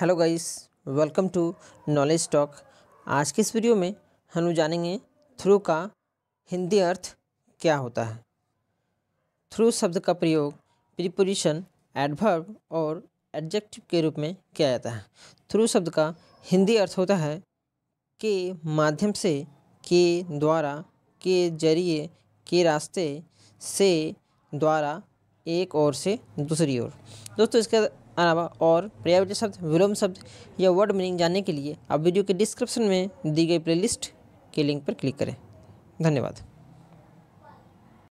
hello guys welcome to knowledge talk आज के इस वीडियो में हम जानेंगे थ्रू का हिंदी अर्थ क्या होता है थ्रू शब्द का प्रयोग प्रीपोजिशन एडभर्व और एडजेक्टिव के रूप में किया जाता है थ्रू शब्द का हिंदी अर्थ होता है के माध्यम से के द्वारा के जरिए के रास्ते से द्वारा एक ओर से दूसरी ओर दोस्तों इसका अलावा और पर्यावरण शब्द विलोम शब्द या वर्ड मीनिंग जानने के लिए आप वीडियो के डिस्क्रिप्शन में दी गई प्लेलिस्ट के लिंक पर क्लिक करें धन्यवाद